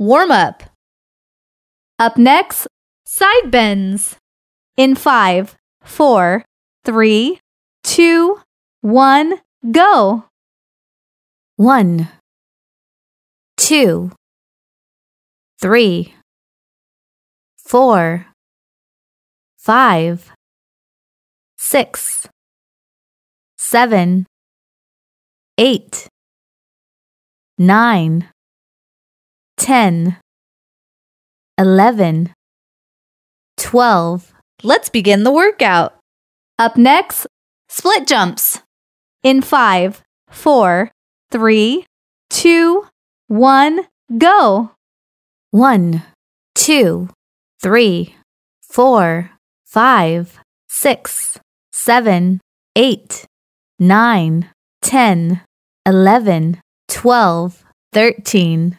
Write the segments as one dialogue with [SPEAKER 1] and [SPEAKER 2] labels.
[SPEAKER 1] warm up. Up next, side bends.
[SPEAKER 2] In five, four, three, two, one, go. One, two, three, four, five, six, seven, eight, nine. 10 11 12 Let's
[SPEAKER 1] begin the workout. Up next, split jumps. In five, four, three, two, one, go. One, two, three, four, five, six, seven, eight, nine, ten, eleven, twelve, thirteen,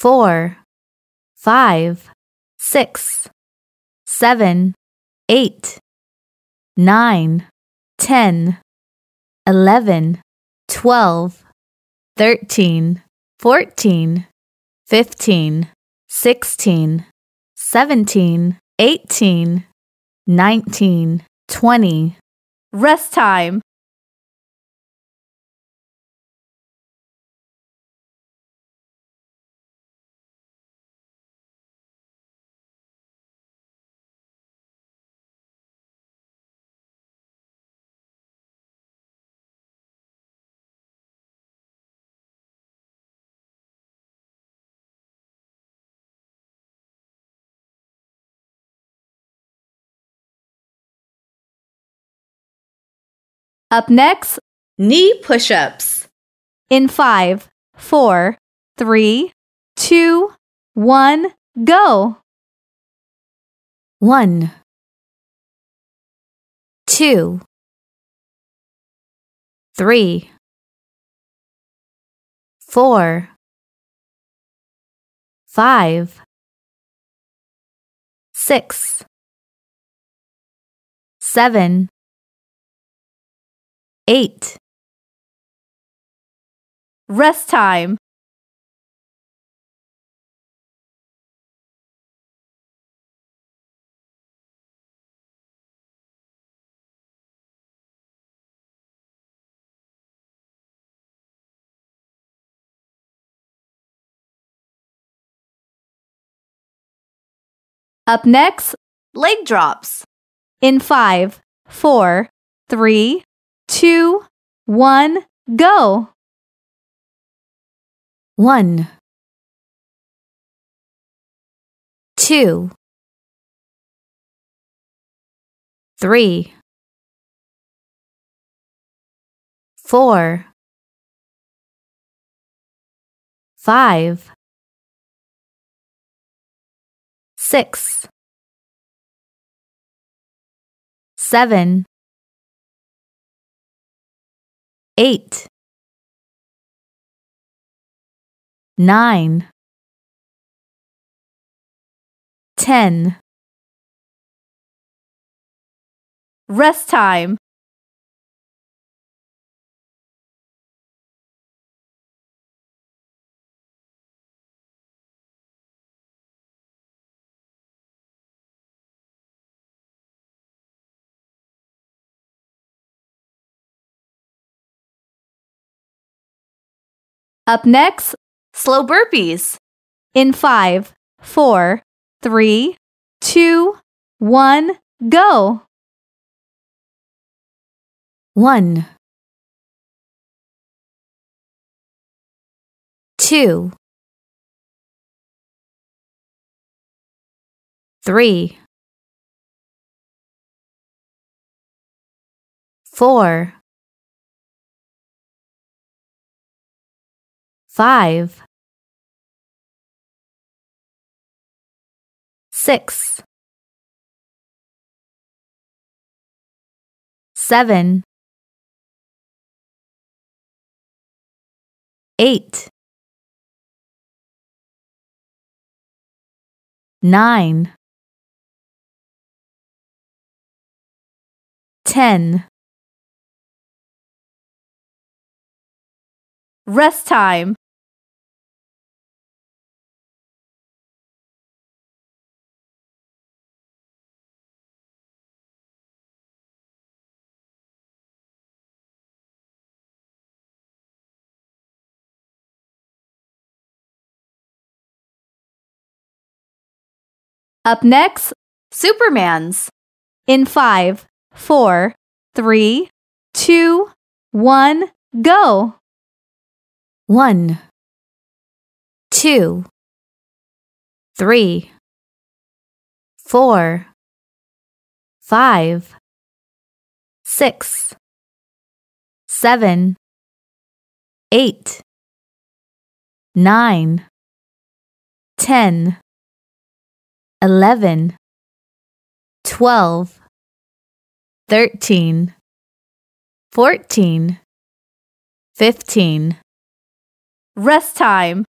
[SPEAKER 2] four, five, six, seven,
[SPEAKER 1] eight, nine, ten, eleven, twelve, thirteen, fourteen, fifteen, sixteen, seventeen, eighteen,
[SPEAKER 2] nineteen, twenty. Rest time. Up next, knee push ups. In five, four, three, two, one, go. One, two, three, four, five, six, seven. Eight. Rest time. Up next, leg drops. In five, four, three, two, one, go. One, two, three, four, five, six, seven. eight, nine, ten. Rest time. Up next, slow burpees. In five, four, three, two, one, go. One, two, three, four. five, six, seven, eight, nine, ten. Rest time. Up next, Superman's. In five, four, three, two, one, go. One, two, three, four, five, six, seven, eight, nine, ten eleven, twelve, thirteen, fourteen, fifteen. Rest time.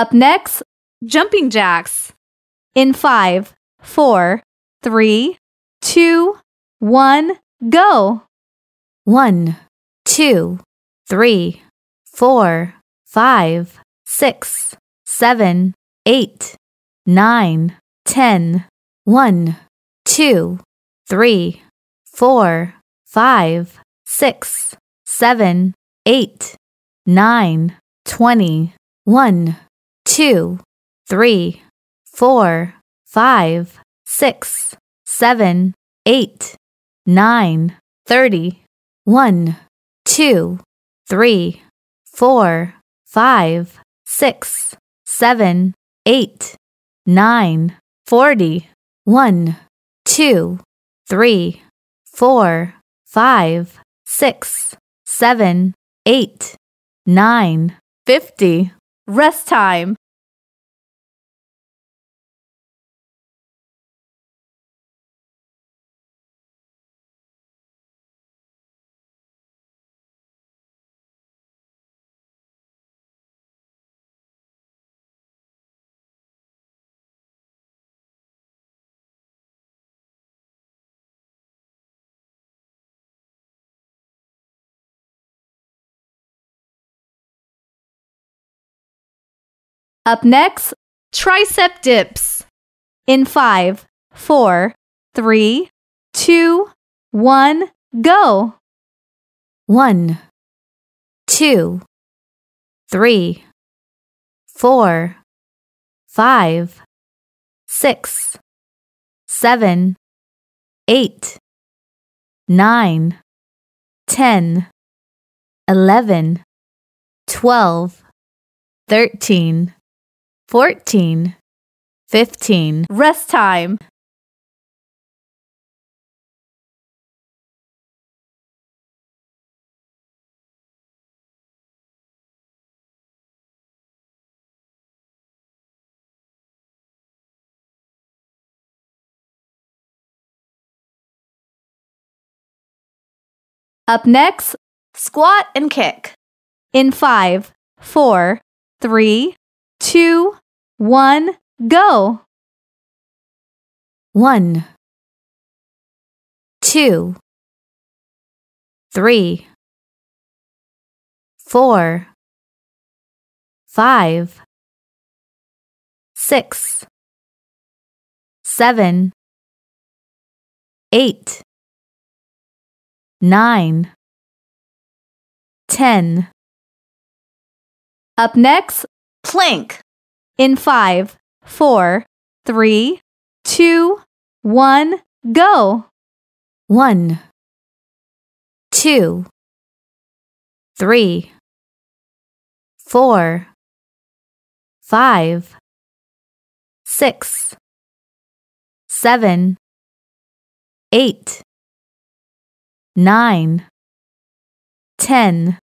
[SPEAKER 2] Up next, jumping jacks. In five, four, three, two,
[SPEAKER 1] one, go. One, two, three, four, five, six, seven, eight, nine, ten. One, two, three, four, five, six, seven, eight, nine, ten. One, two, three, four, five, six, seven, eight, nine, twenty. One two, three, four, five, six, seven, eight, nine, thirty, one, two, three, four, five, six, seven, eight, nine, forty, one, two, three, four, five, six, seven, eight,
[SPEAKER 2] nine, fifty. Rest time. Up next, tricep dips. In five, four, three, two, one, go. One, two, three, four, five, six, seven, eight, nine, ten, eleven, twelve, thirteen. 14, 15. Rest time. Up next, squat and kick. In five, four, three, two, one, go. One, two, three, four, five, six, seven, eight, nine, ten. Up next, plank in five, four, three, two, one, go. One, two, three, four, five, six, seven, eight, nine, ten.